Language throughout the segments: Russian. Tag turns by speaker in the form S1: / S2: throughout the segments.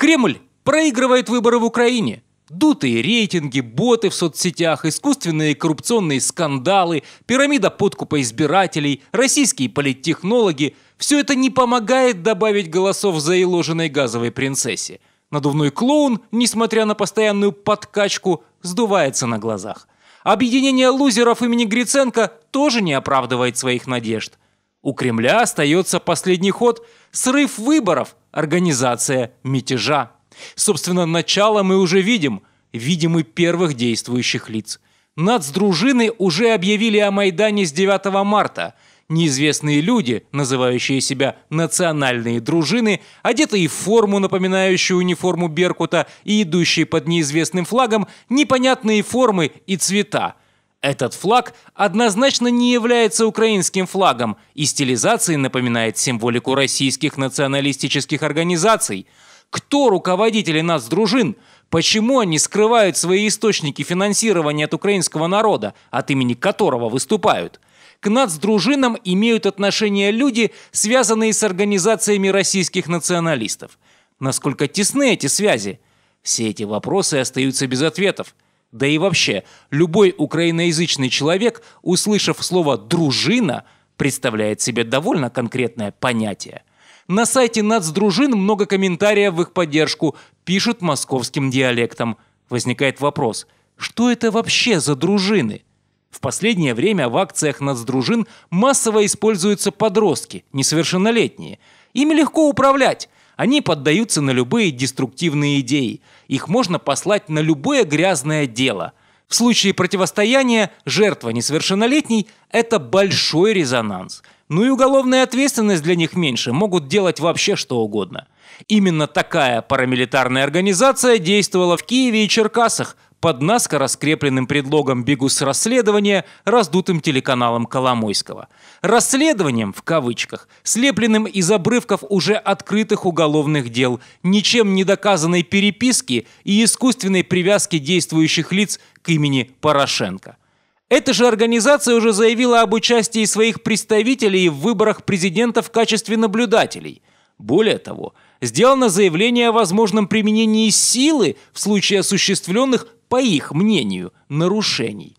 S1: Кремль проигрывает выборы в Украине. Дутые рейтинги, боты в соцсетях, искусственные коррупционные скандалы, пирамида подкупа избирателей, российские политтехнологи – все это не помогает добавить голосов за заиложенной газовой принцессе. Надувной клоун, несмотря на постоянную подкачку, сдувается на глазах. Объединение лузеров имени Гриценко тоже не оправдывает своих надежд. У Кремля остается последний ход – срыв выборов, организация мятежа. Собственно, начало мы уже видим, видим и первых действующих лиц. Нацдружины уже объявили о Майдане с 9 марта. Неизвестные люди, называющие себя «национальные дружины», одетые в форму, напоминающую униформу Беркута и идущие под неизвестным флагом, непонятные формы и цвета – этот флаг однозначно не является украинским флагом и стилизацией напоминает символику российских националистических организаций. Кто руководители нацдружин? Почему они скрывают свои источники финансирования от украинского народа, от имени которого выступают? К нацдружинам имеют отношение люди, связанные с организациями российских националистов. Насколько тесны эти связи? Все эти вопросы остаются без ответов. Да и вообще, любой украиноязычный человек, услышав слово «дружина», представляет себе довольно конкретное понятие. На сайте нацдружин много комментариев в их поддержку, пишут московским диалектом. Возникает вопрос, что это вообще за дружины? В последнее время в акциях нацдружин массово используются подростки, несовершеннолетние. Ими легко управлять. Они поддаются на любые деструктивные идеи. Их можно послать на любое грязное дело. В случае противостояния жертва несовершеннолетней – это большой резонанс. Ну и уголовная ответственность для них меньше, могут делать вообще что угодно. Именно такая парамилитарная организация действовала в Киеве и Черкасах – под наскоро раскрепленным предлогом «бегу с расследования» раздутым телеканалом Коломойского. «Расследованием» в кавычках, слепленным из обрывков уже открытых уголовных дел, ничем не доказанной переписки и искусственной привязки действующих лиц к имени Порошенко. Эта же организация уже заявила об участии своих представителей в выборах президента в качестве наблюдателей. Более того, сделано заявление о возможном применении силы в случае осуществленных по их мнению, нарушений.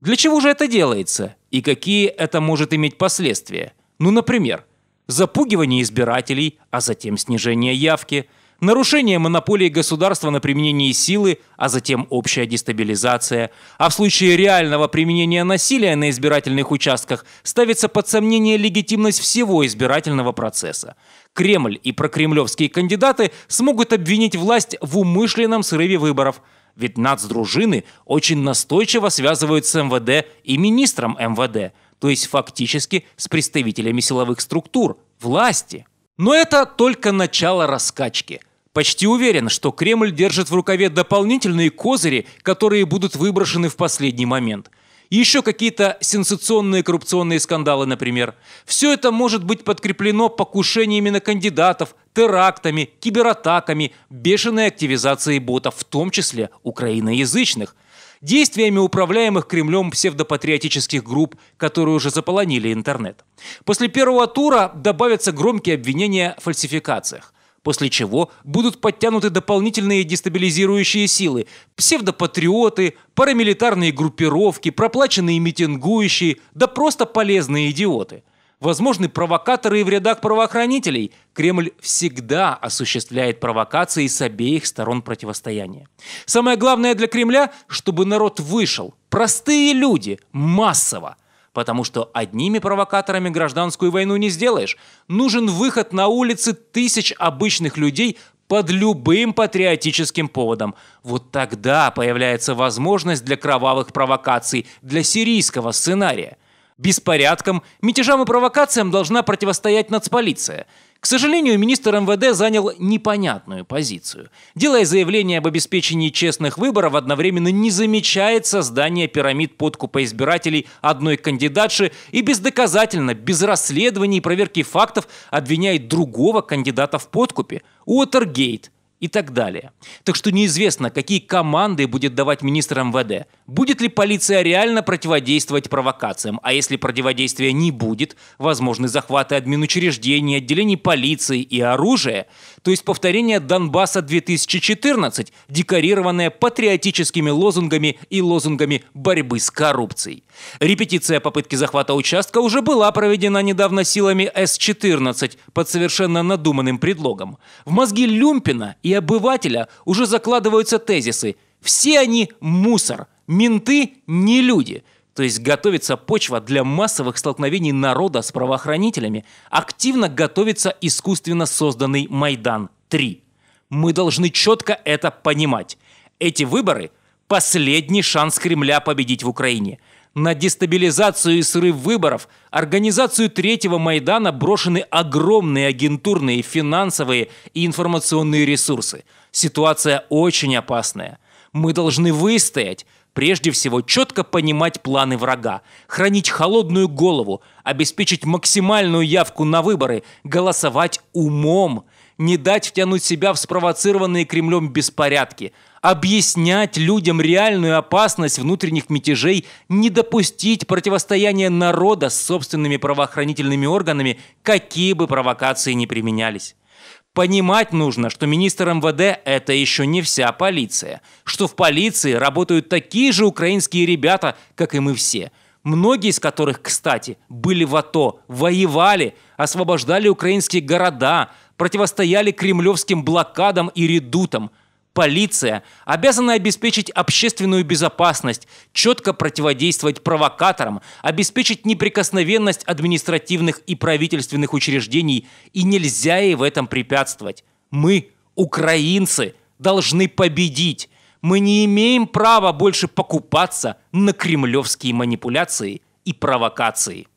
S1: Для чего же это делается? И какие это может иметь последствия? Ну, например, запугивание избирателей, а затем снижение явки, нарушение монополии государства на применение силы, а затем общая дестабилизация, а в случае реального применения насилия на избирательных участках ставится под сомнение легитимность всего избирательного процесса. Кремль и прокремлевские кандидаты смогут обвинить власть в умышленном срыве выборов – ведь нацдружины очень настойчиво связывают с МВД и министром МВД, то есть фактически с представителями силовых структур, власти. Но это только начало раскачки – Почти уверен, что Кремль держит в рукаве дополнительные козыри, которые будут выброшены в последний момент – еще какие-то сенсационные коррупционные скандалы, например. Все это может быть подкреплено покушениями на кандидатов, терактами, кибератаками, бешеной активизацией ботов, в том числе украиноязычных, действиями управляемых Кремлем псевдопатриотических групп, которые уже заполонили интернет. После первого тура добавятся громкие обвинения в фальсификациях – после чего будут подтянуты дополнительные дестабилизирующие силы, псевдопатриоты, парамилитарные группировки, проплаченные митингующие, да просто полезные идиоты. Возможны провокаторы и в рядах правоохранителей. Кремль всегда осуществляет провокации с обеих сторон противостояния. Самое главное для Кремля, чтобы народ вышел. Простые люди, массово – потому что одними провокаторами гражданскую войну не сделаешь. Нужен выход на улицы тысяч обычных людей под любым патриотическим поводом. Вот тогда появляется возможность для кровавых провокаций, для сирийского сценария. Беспорядком, мятежам и провокациям должна противостоять нацполиция. К сожалению, министр МВД занял непонятную позицию. Делая заявление об обеспечении честных выборов, одновременно не замечает создание пирамид подкупа избирателей одной кандидатши и бездоказательно, без расследований и проверки фактов обвиняет другого кандидата в подкупе. Уотергейт, и так далее. Так что неизвестно, какие команды будет давать министр МВД. Будет ли полиция реально противодействовать провокациям? А если противодействия не будет, возможны захваты админучреждений, отделений полиции и оружия. То есть повторение Донбасса 2014, декорированное патриотическими лозунгами и лозунгами борьбы с коррупцией. Репетиция попытки захвата участка уже была проведена недавно силами С-14 под совершенно надуманным предлогом. В мозги Люмпина и обывателя уже закладываются тезисы. Все они мусор, менты не люди. То есть готовится почва для массовых столкновений народа с правоохранителями. Активно готовится искусственно созданный Майдан-3. Мы должны четко это понимать. Эти выборы – последний шанс Кремля победить в Украине – на дестабилизацию и срыв выборов, организацию третьего Майдана брошены огромные агентурные, финансовые и информационные ресурсы. Ситуация очень опасная. Мы должны выстоять, прежде всего четко понимать планы врага, хранить холодную голову, обеспечить максимальную явку на выборы, голосовать умом – не дать втянуть себя в спровоцированные Кремлем беспорядки, объяснять людям реальную опасность внутренних мятежей, не допустить противостояния народа с собственными правоохранительными органами, какие бы провокации ни применялись. Понимать нужно, что министр МВД – это еще не вся полиция. Что в полиции работают такие же украинские ребята, как и мы все. Многие из которых, кстати, были в АТО, воевали, освобождали украинские города – противостояли кремлевским блокадам и редутам. Полиция обязана обеспечить общественную безопасность, четко противодействовать провокаторам, обеспечить неприкосновенность административных и правительственных учреждений, и нельзя ей в этом препятствовать. Мы, украинцы, должны победить. Мы не имеем права больше покупаться на кремлевские манипуляции и провокации.